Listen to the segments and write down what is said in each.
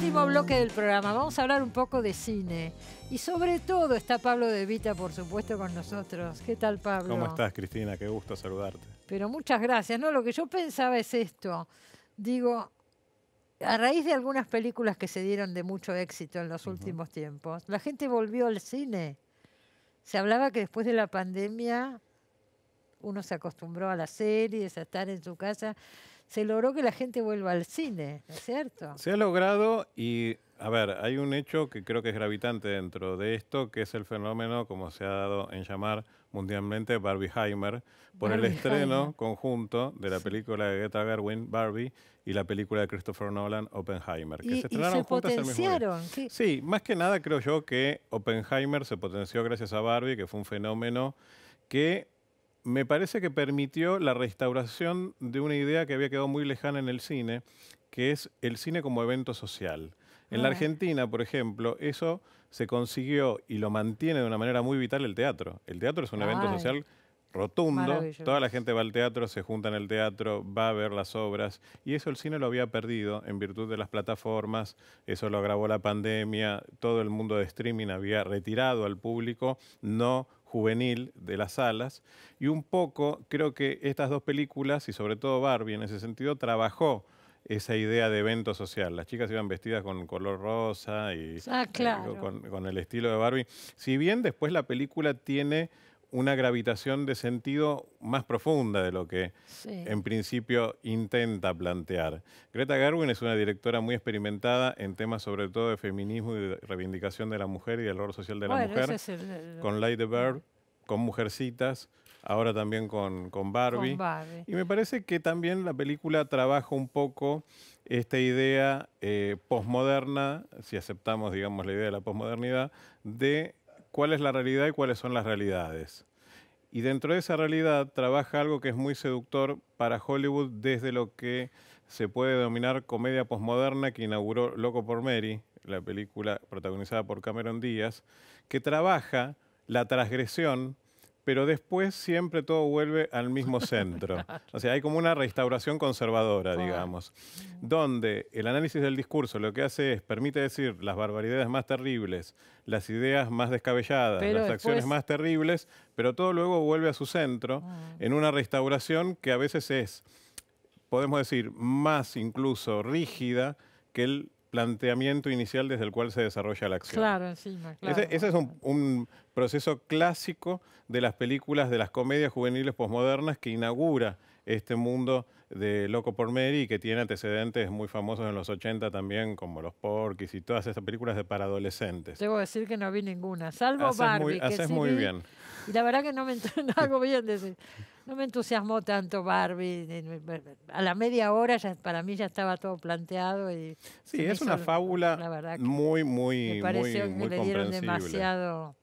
último bloque del programa. Vamos a hablar un poco de cine. Y sobre todo está Pablo De Vita, por supuesto, con nosotros. ¿Qué tal, Pablo? ¿Cómo estás, Cristina? Qué gusto saludarte. Pero muchas gracias. No, lo que yo pensaba es esto. Digo, a raíz de algunas películas que se dieron de mucho éxito en los últimos tiempos, la gente volvió al cine. Se hablaba que después de la pandemia uno se acostumbró a las series, a estar en su casa se logró que la gente vuelva al cine, ¿no es cierto? Se ha logrado y, a ver, hay un hecho que creo que es gravitante dentro de esto, que es el fenómeno, como se ha dado en llamar mundialmente, Barbieheimer, por el estreno conjunto de la película de Greta Garwin, Barbie, y la película de Christopher Nolan, Oppenheimer, que se estrenaron se potenciaron. Sí, más que nada creo yo que Oppenheimer se potenció gracias a Barbie, que fue un fenómeno que me parece que permitió la restauración de una idea que había quedado muy lejana en el cine, que es el cine como evento social. En la ah. Argentina, por ejemplo, eso se consiguió y lo mantiene de una manera muy vital el teatro. El teatro es un evento social rotundo, toda la gente va al teatro, se junta en el teatro, va a ver las obras y eso el cine lo había perdido en virtud de las plataformas, eso lo agravó la pandemia, todo el mundo de streaming había retirado al público, no juvenil de las salas y un poco creo que estas dos películas y sobre todo Barbie en ese sentido trabajó esa idea de evento social. Las chicas iban vestidas con color rosa y ah, eh, con, el estilo de Barbie. Si bien después la película tiene una gravitación de sentido más profunda de lo que en principio intenta plantear. Greta Garwin es una directora muy experimentada en temas sobre todo de feminismo y de reivindicación de la mujer y del rol social de la mujer, con Light Bird, con Mujercitas, ahora también con, Barbie. Y me parece que también la película trabaja un poco esta idea eh, posmoderna, si aceptamos, digamos, la idea de la posmodernidad, de cuál es la realidad y cuáles son las realidades. Y dentro de esa realidad trabaja algo que es muy seductor para Hollywood desde lo que se puede denominar comedia posmoderna que inauguró Loco por Mary, la película protagonizada por Cameron Díaz, que trabaja la transgresión pero después siempre todo vuelve al mismo centro. O sea, hay como una restauración conservadora, digamos, donde el análisis del discurso lo que hace es, permite decir las barbaridades más terribles, las ideas más descabelladas, las acciones más terribles, pero todo luego vuelve a su centro ah. en una restauración que a veces es, podemos decir, más incluso rígida que el planteamiento inicial desde el cual se desarrolla la acción. Claro, encima, Ese, es un, un, proceso clásico de las películas, de las comedias juveniles posmodernas que inaugura este mundo de Loco por Mary, que tiene antecedentes muy famosos en los 80 también, como Los Porquis y todas esas películas de para adolescentes. Debo decir que no vi ninguna, salvo Barbie. haces muy bien. Y la verdad que no me, bien no me entusiasmó tanto Barbie. A la media hora ya, para mí ya estaba todo planteado. Y sí, es una fábula muy, muy, me pareció que le dieron demasiado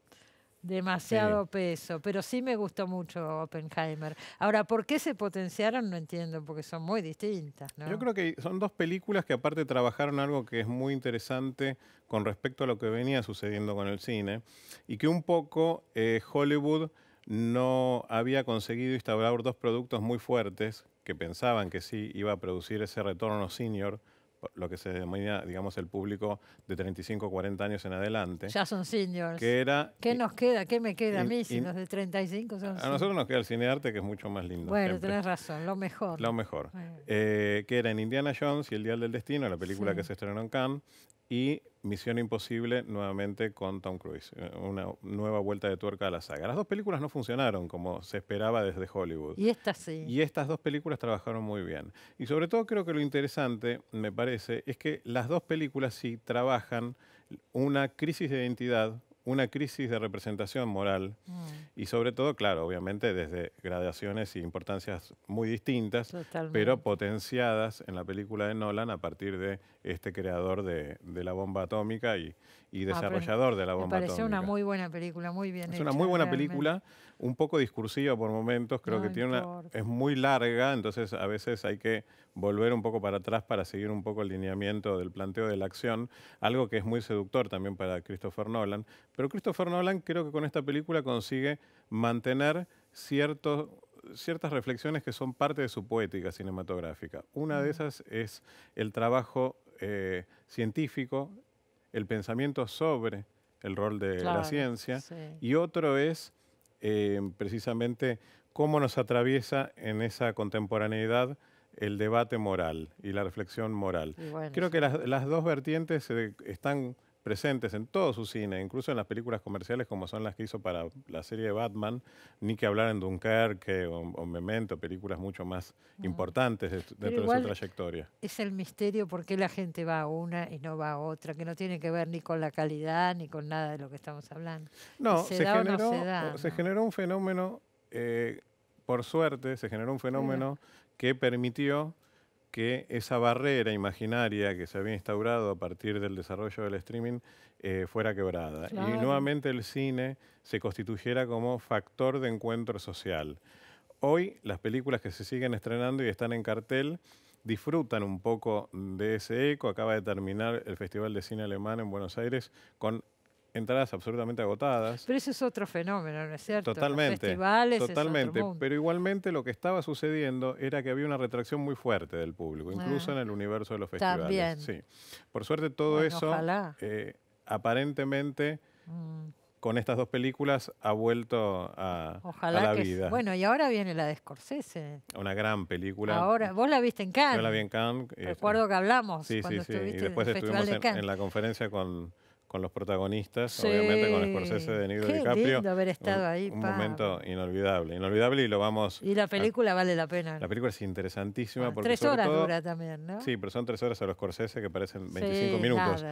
Demasiado peso, pero sí me gustó mucho Oppenheimer. Ahora, ¿por qué se potenciaron? No entiendo, porque son muy distintas. Yo creo que son dos películas que aparte trabajaron algo que es muy interesante con respecto a lo que venía sucediendo con el cine y que un poco eh, Hollywood no había conseguido instaurar dos productos muy fuertes que pensaban que sí iba a producir ese retorno senior lo que se denomina, digamos, el público de 35, 40 años en adelante. Ya son seniors. Que era, ¿Qué nos queda? ¿Qué me queda a mí si los de 35 A, nosotros nos queda el cine arte, que es mucho más lindo. Bueno, tienes tenés razón, lo mejor. Lo mejor. Eh, que era en Indiana Jones y El Día del Destino, la película que se estrenó en Cannes, y Misión Imposible nuevamente con Tom Cruise. Eh, una nueva vuelta de tuerca a la saga. Las dos películas no funcionaron como se esperaba desde Hollywood. Y estas sí. Y estas dos películas trabajaron muy bien. Y sobre todo creo que lo interesante, me parece, es que las dos películas sí trabajan una crisis de identidad, una crisis de representación moral mm. y sobre todo, claro, obviamente desde gradaciones y importancias muy distintas, pero potenciadas en la película de Nolan a partir de este creador de, la bomba atómica y, ah, desarrollador de la bomba atómica. Me una muy buena película, muy bien. Es una muy buena película un poco discursiva por momentos, creo que tiene una, es muy larga, entonces a veces hay que volver un poco para atrás para seguir un poco el lineamiento del planteo de la acción, algo que es muy seductor también para Christopher Nolan. Pero Christopher Nolan creo que con esta película consigue mantener ciertas reflexiones que son parte de su poética cinematográfica. Una de mm. esas es el trabajo eh, científico, el pensamiento sobre el rol de la ciencia, y otro es eh, precisamente cómo nos atraviesa en esa contemporaneidad el debate moral y la reflexión moral. Creo que las, las dos vertientes están presentes en todo su cine, incluso en las películas comerciales como son las que hizo para la serie de Batman, ni que hablar en Dunkerque o, Memento, películas mucho más importantes dentro de su trayectoria. Es el misterio por qué la gente va a una y no va a otra, que no tiene que ver ni con la calidad ni con nada de lo que estamos hablando. No, se, generó, un fenómeno, eh, por suerte, se generó un fenómeno que permitió que esa barrera imaginaria que se había instaurado a partir del desarrollo del streaming eh, fuera quebrada y nuevamente el cine se constituyera como factor de encuentro social. Hoy las películas que se siguen estrenando y están en cartel disfrutan un poco de ese eco. Acaba de terminar el Festival de Cine Alemán en Buenos Aires con entradas absolutamente agotadas. Pero eso es otro fenómeno, ¿no es cierto? Totalmente. festivales totalmente. Es otro pero igualmente lo que estaba sucediendo era que había una retracción muy fuerte del público, ah. incluso en el universo de los festivales. También. Por suerte todo eso eh, aparentemente mm. con estas dos películas ha vuelto a, la que vida. Bueno, y ahora viene la de Scorsese. Una gran película. Ahora, vos la viste en Cannes. Yo la vi en Cannes. Recuerdo que hablamos cuando sí, estuviste sí. Y después estuvimos en la conferencia con con los protagonistas, obviamente con Scorsese, De Nido DiCaprio. un, momento inolvidable, inolvidable y lo vamos. Y la película vale la pena. La película es interesantísima. Ah, porque tres horas dura también, ¿no? Sí, pero son tres horas a los Scorsese que parecen 25 minutos.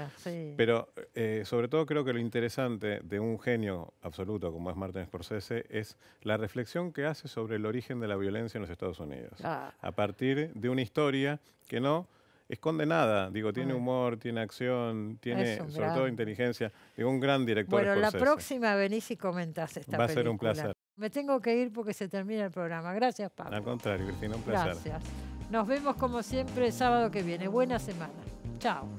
Pero eh, sobre todo creo que lo interesante de un genio absoluto como es Martin Scorsese es la reflexión que hace sobre el origen de la violencia en los Estados Unidos. Ah. A partir de una historia que no esconde nada. Digo, tiene humor, tiene acción, tiene sobre todo inteligencia. Digo, un gran director. Bueno, la próxima venís y comentás esta Va a ser un placer. Me tengo que ir porque se termina el programa. Gracias, Pablo. Al contrario, Cristina, un placer. Gracias. Nos vemos como siempre el sábado que viene. Buena semana. Chao.